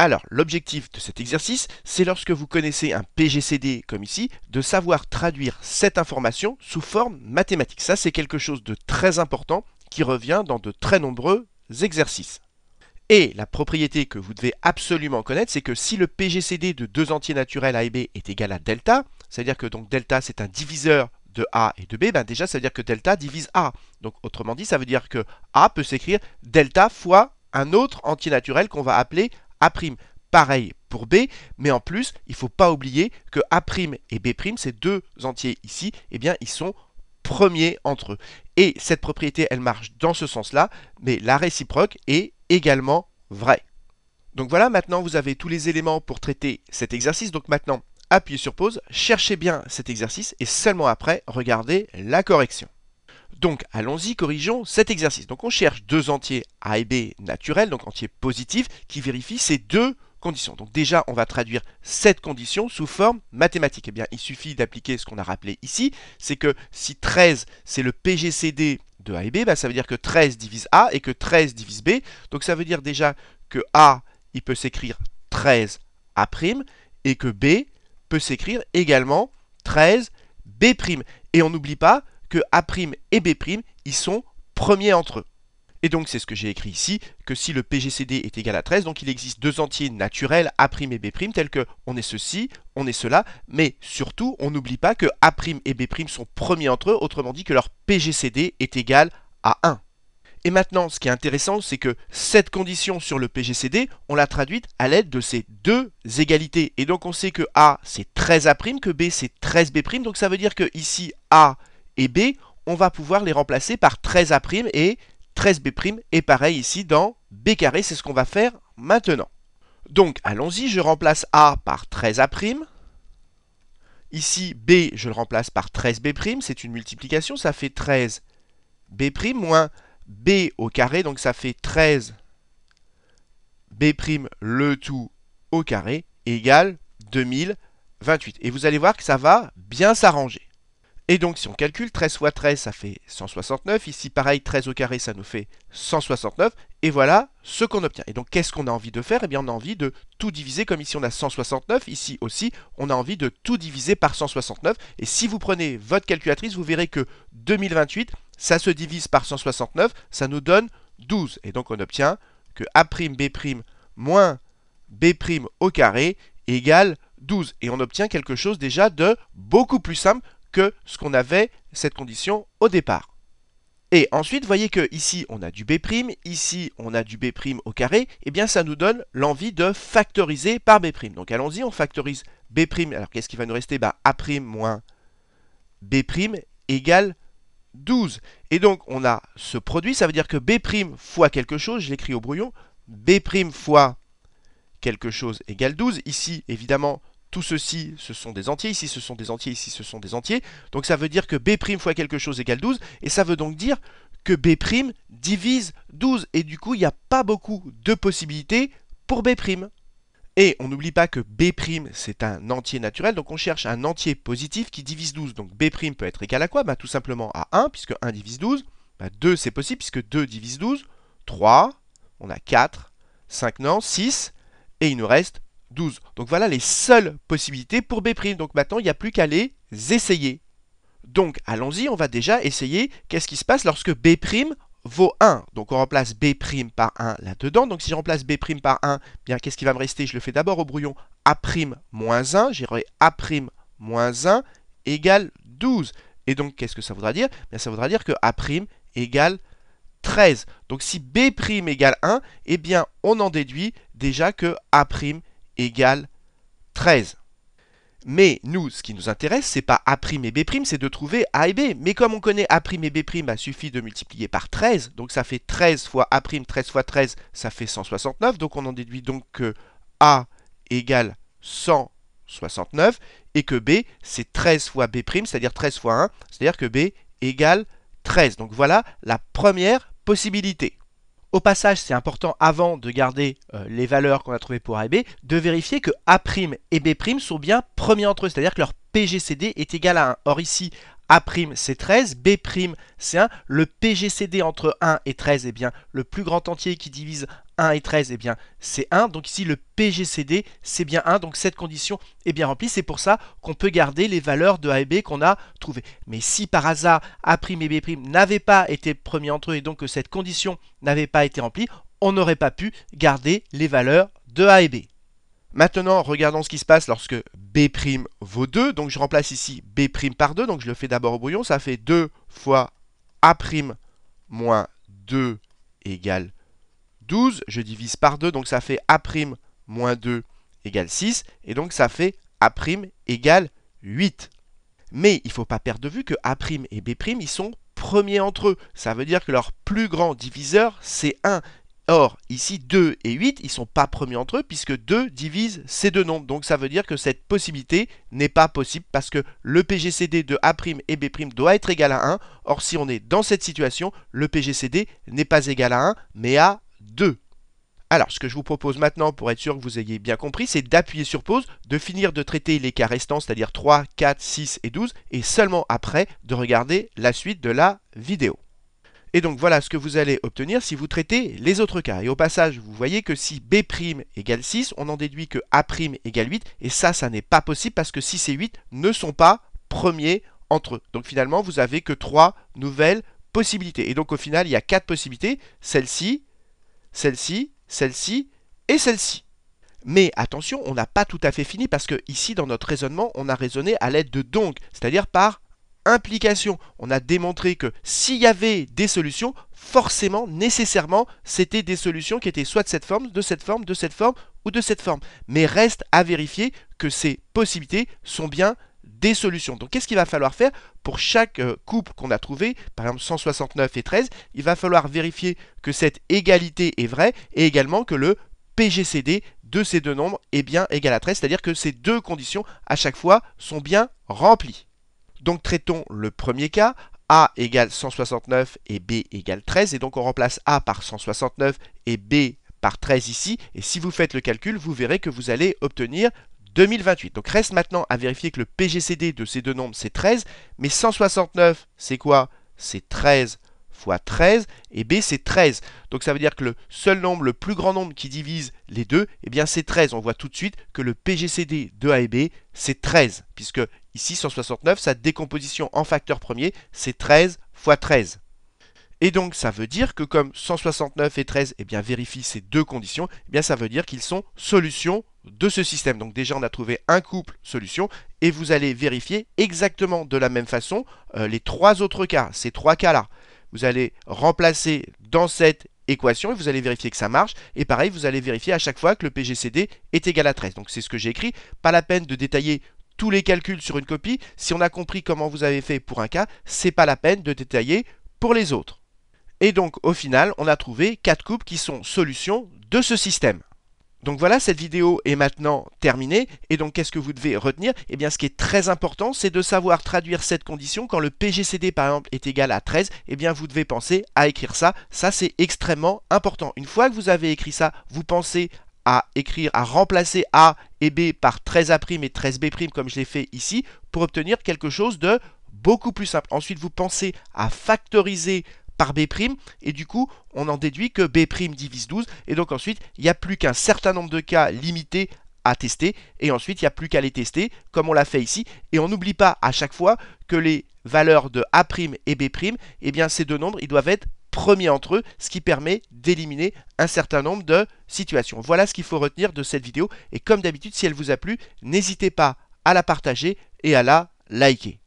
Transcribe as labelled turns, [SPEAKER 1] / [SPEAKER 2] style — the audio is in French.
[SPEAKER 1] Alors, l'objectif de cet exercice, c'est lorsque vous connaissez un PGCD comme ici, de savoir traduire cette information sous forme mathématique. Ça, c'est quelque chose de très important qui revient dans de très nombreux exercices. Et la propriété que vous devez absolument connaître, c'est que si le PGCD de deux entiers naturels A et B est égal à delta, c'est-à-dire que donc delta c'est un diviseur de A et de B, ben déjà ça veut dire que delta divise A. Donc autrement dit, ça veut dire que A peut s'écrire delta fois un autre entier naturel qu'on va appeler a'. Pareil pour B, mais en plus, il ne faut pas oublier que A' et B', ces deux entiers ici, eh bien, ils sont premiers entre eux. Et cette propriété, elle marche dans ce sens-là, mais la réciproque est également vraie. Donc voilà, maintenant, vous avez tous les éléments pour traiter cet exercice. Donc maintenant, appuyez sur pause, cherchez bien cet exercice et seulement après, regardez la correction. Donc allons-y, corrigeons cet exercice. Donc on cherche deux entiers A et B naturels, donc entiers positifs, qui vérifient ces deux conditions. Donc déjà, on va traduire cette condition sous forme mathématique. Eh bien, il suffit d'appliquer ce qu'on a rappelé ici, c'est que si 13, c'est le PGCD de A et B, bah, ça veut dire que 13 divise A et que 13 divise B. Donc ça veut dire déjà que A, il peut s'écrire 13 A' et que B peut s'écrire également 13 B'. Et on n'oublie pas que A' et B', ils sont premiers entre eux. Et donc c'est ce que j'ai écrit ici, que si le PGCD est égal à 13, donc il existe deux entiers naturels, A' et B', tels que on est ceci, on est cela, mais surtout on n'oublie pas que A' et B' sont premiers entre eux, autrement dit que leur PGCD est égal à 1. Et maintenant, ce qui est intéressant, c'est que cette condition sur le PGCD, on l'a traduite à l'aide de ces deux égalités. Et donc on sait que A c'est 13A', que B c'est 13B', donc ça veut dire que ici A et B, on va pouvoir les remplacer par 13A' et 13B'. Et pareil ici dans B carré, c'est ce qu'on va faire maintenant. Donc allons-y, je remplace A par 13A'. Ici, B, je le remplace par 13B', c'est une multiplication, ça fait 13B' moins B au carré, donc ça fait 13B' le tout au carré égal 2028. Et vous allez voir que ça va bien s'arranger. Et donc si on calcule, 13 fois 13 ça fait 169, ici pareil 13 au carré ça nous fait 169, et voilà ce qu'on obtient. Et donc qu'est-ce qu'on a envie de faire Eh bien on a envie de tout diviser, comme ici on a 169, ici aussi on a envie de tout diviser par 169, et si vous prenez votre calculatrice, vous verrez que 2028, ça se divise par 169, ça nous donne 12, et donc on obtient que A'B' moins B' au carré égale 12, et on obtient quelque chose déjà de beaucoup plus simple que ce qu'on avait, cette condition, au départ. Et ensuite, voyez que ici on a du B', ici on a du B' au carré, et eh bien ça nous donne l'envie de factoriser par B'. Donc allons-y, on factorise B', alors qu'est-ce qui va nous rester bah, A' moins B' égale 12. Et donc on a ce produit, ça veut dire que B' fois quelque chose, je l'écris au brouillon, B' fois quelque chose égale 12. Ici, évidemment, tout ceci, ce sont des entiers, ici ce sont des entiers, ici ce sont des entiers. Donc ça veut dire que B' fois quelque chose égale 12, et ça veut donc dire que B' divise 12, et du coup il n'y a pas beaucoup de possibilités pour B'. Et on n'oublie pas que B' c'est un entier naturel, donc on cherche un entier positif qui divise 12. Donc B' peut être égal à quoi bah, Tout simplement à 1, puisque 1 divise 12. 2 bah, c'est possible, puisque 2 divise 12. 3, on a 4, 5 non, 6, et il nous reste 12. Donc voilà les seules possibilités pour B'. Donc maintenant, il n'y a plus qu'à les essayer. Donc allons-y, on va déjà essayer qu'est-ce qui se passe lorsque B' vaut 1. Donc on remplace B' par 1 là-dedans. Donc si je remplace B' par 1, eh bien qu'est-ce qui va me rester Je le fais d'abord au brouillon A' moins 1. J'irai A' moins 1 égale 12. Et donc qu'est-ce que ça voudra dire eh bien, Ça voudra dire que A' égale 13. Donc si B' égale 1, eh bien on en déduit déjà que A' égale 13. Mais nous, ce qui nous intéresse, c'est pas A' et B', c'est de trouver A et B. Mais comme on connaît A' et B', il bah, suffit de multiplier par 13. Donc ça fait 13 fois A', 13 fois 13, ça fait 169. Donc on en déduit donc que A égale 169 et que B, c'est 13 fois B', c'est-à-dire 13 fois 1, c'est-à-dire que B égale 13. Donc voilà la première possibilité. Au passage, c'est important avant de garder euh, les valeurs qu'on a trouvées pour A et B, de vérifier que A' et B' sont bien premiers entre eux, c'est-à-dire que leur PGCD est égal à 1. Or ici, A' c'est 13, B' c'est 1, le PGCD entre 1 et 13 est eh bien le plus grand entier qui divise 1 et 13, eh bien c'est 1. Donc ici le PGCD c'est bien 1. Donc cette condition est bien remplie. C'est pour ça qu'on peut garder les valeurs de A et B qu'on a trouvées. Mais si par hasard A' et B' n'avaient pas été premiers entre eux et donc que cette condition n'avait pas été remplie, on n'aurait pas pu garder les valeurs de A et B. Maintenant, regardons ce qui se passe lorsque B' vaut 2. Donc je remplace ici B' par 2. Donc je le fais d'abord au brouillon. Ça fait 2 fois A' moins 2 égale 12, je divise par 2, donc ça fait A' moins 2 égale 6, et donc ça fait A' égale 8. Mais il ne faut pas perdre de vue que A' et B', ils sont premiers entre eux. Ça veut dire que leur plus grand diviseur, c'est 1. Or, ici, 2 et 8, ils ne sont pas premiers entre eux, puisque 2 divise ces deux nombres. Donc ça veut dire que cette possibilité n'est pas possible, parce que le PGCD de A' et B' doit être égal à 1. Or, si on est dans cette situation, le PGCD n'est pas égal à 1, mais à 2. Alors, ce que je vous propose maintenant, pour être sûr que vous ayez bien compris, c'est d'appuyer sur pause, de finir de traiter les cas restants, c'est-à-dire 3, 4, 6 et 12, et seulement après de regarder la suite de la vidéo. Et donc voilà ce que vous allez obtenir si vous traitez les autres cas. Et au passage, vous voyez que si B' égale 6, on en déduit que A' égale 8, et ça, ça n'est pas possible parce que 6 et 8 ne sont pas premiers entre eux. Donc finalement, vous avez que 3 nouvelles possibilités. Et donc au final, il y a 4 possibilités, celle-ci, celle-ci, celle-ci et celle-ci. Mais attention, on n'a pas tout à fait fini parce que ici, dans notre raisonnement, on a raisonné à l'aide de donc, c'est-à-dire par implication. On a démontré que s'il y avait des solutions, forcément, nécessairement, c'était des solutions qui étaient soit de cette forme, de cette forme, de cette forme ou de cette forme. Mais reste à vérifier que ces possibilités sont bien des solutions. Donc qu'est-ce qu'il va falloir faire pour chaque euh, couple qu'on a trouvé, par exemple 169 et 13, il va falloir vérifier que cette égalité est vraie et également que le PGCD de ces deux nombres est bien égal à 13, c'est-à-dire que ces deux conditions à chaque fois sont bien remplies. Donc traitons le premier cas, A égale 169 et B égale 13, et donc on remplace A par 169 et B par 13 ici, et si vous faites le calcul, vous verrez que vous allez obtenir 2028. Donc reste maintenant à vérifier que le PGCD de ces deux nombres, c'est 13, mais 169, c'est quoi C'est 13 fois 13, et B c'est 13. Donc ça veut dire que le seul nombre, le plus grand nombre qui divise les deux, eh bien c'est 13. On voit tout de suite que le PGCD de A et B, c'est 13, puisque ici 169, sa décomposition en facteur premier, c'est 13 fois 13. Et donc ça veut dire que comme 169 et 13 eh bien, vérifient ces deux conditions, eh bien, ça veut dire qu'ils sont solutions de ce système. Donc déjà on a trouvé un couple solution et vous allez vérifier exactement de la même façon euh, les trois autres cas, ces trois cas-là. Vous allez remplacer dans cette équation et vous allez vérifier que ça marche. Et pareil, vous allez vérifier à chaque fois que le PGCD est égal à 13. Donc c'est ce que j'ai écrit. Pas la peine de détailler tous les calculs sur une copie. Si on a compris comment vous avez fait pour un cas, c'est pas la peine de détailler pour les autres. Et donc au final, on a trouvé quatre coupes qui sont solutions de ce système. Donc voilà, cette vidéo est maintenant terminée. Et donc qu'est-ce que vous devez retenir Eh bien ce qui est très important, c'est de savoir traduire cette condition. Quand le PGCD par exemple est égal à 13, eh bien vous devez penser à écrire ça. Ça c'est extrêmement important. Une fois que vous avez écrit ça, vous pensez à écrire, à remplacer A et B par 13A' et 13B' comme je l'ai fait ici, pour obtenir quelque chose de beaucoup plus simple. Ensuite, vous pensez à factoriser par B', et du coup, on en déduit que B' divise 12, et donc ensuite, il n'y a plus qu'un certain nombre de cas limités à tester, et ensuite, il n'y a plus qu'à les tester, comme on l'a fait ici, et on n'oublie pas à chaque fois que les valeurs de A' et B', et eh bien, ces deux nombres, ils doivent être premiers entre eux, ce qui permet d'éliminer un certain nombre de situations. Voilà ce qu'il faut retenir de cette vidéo, et comme d'habitude, si elle vous a plu, n'hésitez pas à la partager et à la liker.